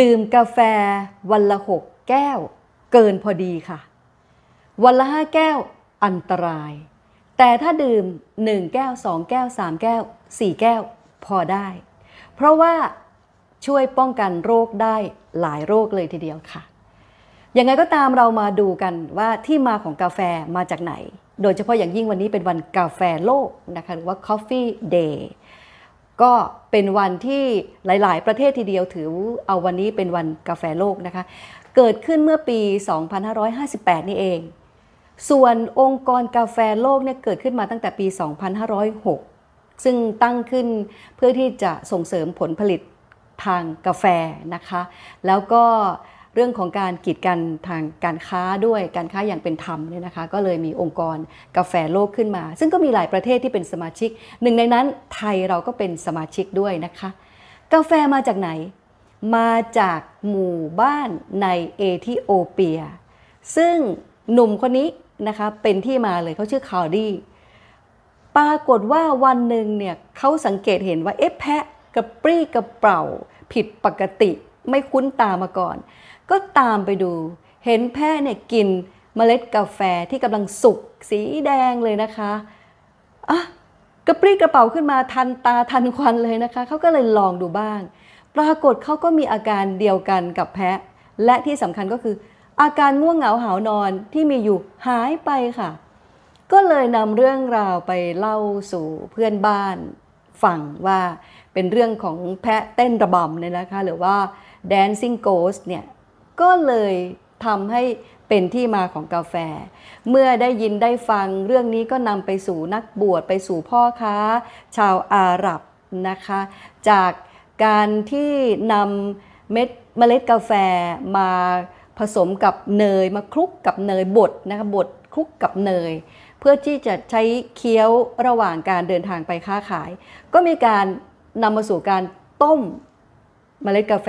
ดื่มกาแฟวันละหกแก้วเกินพอดีค่ะ วันละห้าแก้วอันตราย แต่ถ้าดื่มหนึ่งแก้วสองแก้วสามแก้วสี่แก้วพอได้ เพราะว่าช่วยป้องกันโรคได้หลายโรคเลยทีเดียวค่ะยังไงก็ตามเรามาดูกันว่าที่มาของกาแฟมาจากไหน โดยเฉพาะอย่างยิ่งวันนี้เป็นวันกาแฟโลกนะคะหรือว่า Coffee Day ก็เป็นวันที่หลายๆ ประเทศทีเดียวถือเอาวันนี้เป็นวันกาแฟโลกนะคะ เกิดขึ้นเมื่อปี 2558 นี่เอง ส่วนองค์กรกาแฟโลกเนี่ยเกิดขึ้นมาตั้งแต่ปี 2506 ซึ่งตั้งขึ้นเพื่อที่จะส่งเสริมผลผลิตทางกาแฟนะคะ แล้วก็เรื่องของการกีดกันทางการค้าด้วย การค้าอย่างเป็นธรรมเนี่ยนะคะก็เลยมีองค์กรกาแฟโลกขึ้นมา ซึ่งก็มีหลายประเทศที่เป็นสมาชิก หนึ่งในนั้นไทยเราก็เป็นสมาชิกด้วยนะคะ กาแฟมาจากไหน มาจากหมู่บ้านในเอธิโอเปีย ซึ่งหนุ่มคนนี้นะคะ เป็นที่มาเลยเขาชื่อคาวดี ปรากฏว่าวันหนึ่งเนี่ยเขาสังเกตเห็นว่าเอ๊ะแพะกระปรี้กระเป่าผิดปกติไม่คุ้นตามาก่อนก็ตามไปดูเห็นแพะเนี่ยกินเมล็ดกาแฟที่กำลังสุกสีแดงเลยนะคะอ่ะกระปรี้กระเป๋าขึ้นมาทันตาทันควันเลยนะคะ เขาก็เลยลองดูบ้าง ปรากฏเขาก็มีอาการเดียวกันกับแพะ และที่สำคัญก็คือ อาการง่วงเหงาหานอนที่มีอยู่หายไปค่ะ ก็เลยนำเรื่องราวไปเล่าสู่เพื่อนบ้านฟังว่าเป็นเรื่องของแพะเต้นระบำเนี่ยนะคะ หรือว่า dancing ghost เนี่ยก็เลยทำให้เป็นที่มาของกาแฟ เมื่อได้ยินได้ฟังเรื่องนี้ก็นำไปสู่นักบวชไปสู่พ่อค้า ชาวอาหรับนะคะ จากการที่นำเม็ดเมล็ดกาแฟมาผสมกับเนยมาคลุกกับเนยบดนะคะบดคลุกกับเนย เพื่อที่จะใช้เคี้ยวระหว่างการเดินทางไปค้าขาย ก็มีการนำมาสู่การต้มเมล็ดกาแฟ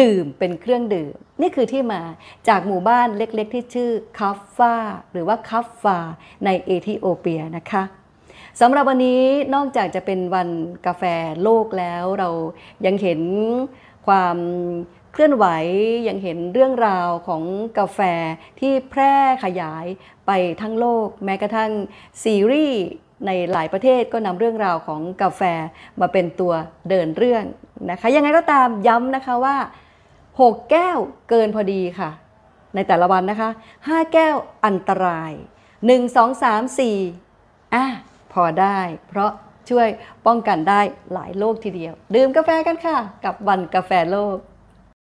ดื่มเป็นเครื่องดื่ม นี่คือที่มาจากหมู่บ้านเล็กๆที่ชื่อคัฟฟาหรือว่าคัฟฟาในเอธิโอเปียนะคะสำหรับวันนี้นอกจากจะเป็นวันกาแฟโลกแล้วเรายังเห็นความเคลื่อนไหวยังเห็นเรื่องราวของกาแฟที่แพร่ขยายไปทั้งโลก แม้กระทั่งซีรีส์ในหลายประเทศก็นำเรื่องราวของกาแฟมาเป็นตัวเดินเรื่องนะคะ ยังไงก็ตามย้ำนะคะว่า 6 แก้วเกินพอดีค่ะ ในแต่ละวันนะคะ 5 แก้วอันตราย 1 2 3 4 อ่ะพอได้เพราะช่วยป้องกันได้หลายโรคทีเดียว ดื่มกาแฟกันค่ะกับวันกาแฟโลก